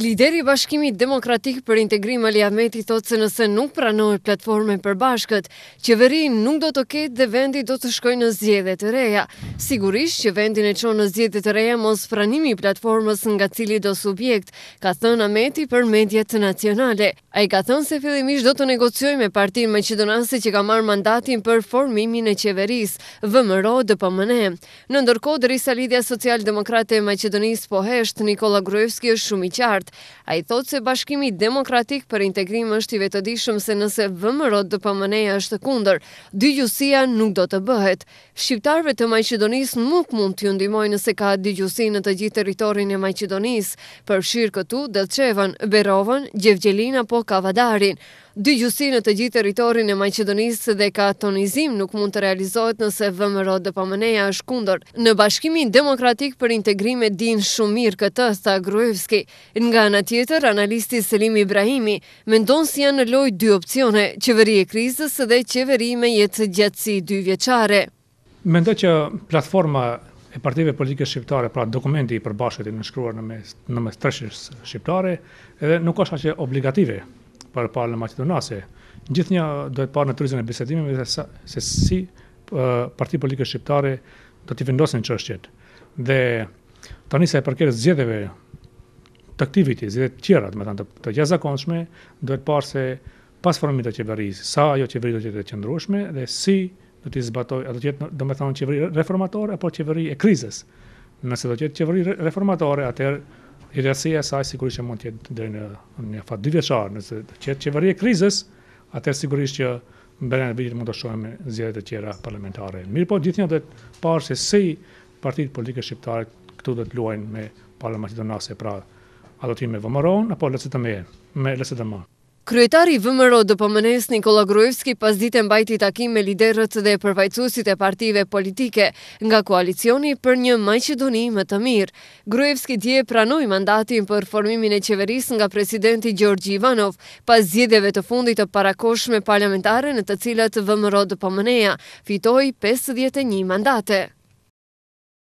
Lideri i Bashkimit Demokratik për Integrim Ali Ahmeti thotë se nëse nuk pranohet platforma e përbashkët, qeveria nuk do të ketë dhe vendi do të shkojë në zgjedhje të reja. Sigurisht që vendin e çon në zgjedhje të reja mos pranimi i platformës nga cili do subjekt, ka thënë Ahmeti për mediat nacionale. Ai ka thënë se fillimisht do të negociojë me Partinë Maqedonase që ka marrë mandatin për formimin e qeverisë, VMRO DPMN. Në ndërkohë, derisa lidhja social-demokrate e Maqedonisë po hesht, Nikola Gruevski është shumë i qartë qartë. A i thotë se bashkimi demokratik për integrim është i vetëdishëm se nëse vëmërot dhe ja është kunder, dy gjusia nuk do të bëhet. Shqiptarve të Maqedonisë nuk mund të ndihmojnë nëse ka dy gjusi në të gjithë teritorin e Maqedonisë, përfshir këtu dhe të Berovën, Gjevgjelina po Kavadarin. Dy gjusi në të gjithë teritorin e Maqedonisë dhe katonizim nuk mund të realizohet nëse vëmëro dhe pëmëneja është kundër. Në bashkimin demokratik për integrime din shumë mirë këtë, tha Gruevski. Nga në tjetër, analisti Selim Ibrahimi mendon si janë në loj dy opcione, qeveri e krizës dhe qeveri me jetë gjatësi dy vjeqare. Mendo që platforma e partive politike shqiptare, pra dokumenti i përbashkët i në në mes, në shqiptare, edhe nuk është ashtë obligative për parë në Macedonase. gjithë një dojtë parë në turizën e besedimim se si parti politike shqiptare do t'i vendosin në qështjet. Dhe të njësa e përkerës zjedheve të aktiviti, zjedhe të tjera, të jazakonshme, dojtë parë se pas formit të qeveris, sa ajo qeveri do t'i të qëndrushme dhe si do t'i zbatoj, a do t'jetë do me thonë qeveri reformatore apo qeveri e krizës. Nëse do t'jetë qeveri reformatore, atër i rrësia e saj sigurisht që mund të jetë deri në një fat dy vjeçar, nëse që çeveri e krizës, atë sigurisht që mbrenë e vitit mund të shohim zgjedhje e tjera parlamentare. Mirë po, gjithnjë do të parë se si partit politike shqiptare këtu do të luajnë me Palë Macedonase, pra, a do të me Vomaron, apo lësit të me, me lësë të marë. Kryetari vëmëro dë pëmënes Nikola Gruevski pas ditën bajti takim me liderët dhe përfajtësusit e partive politike nga koalicioni për një majqedoni më të mirë. Gruevski dje pranoj mandatin për formimin e qeveris nga presidenti Gjorgji Ivanov pas zjedjeve të fundit të parakoshme parlamentare në të cilat vëmëro dë pëmëneja fitoj 51 mandate.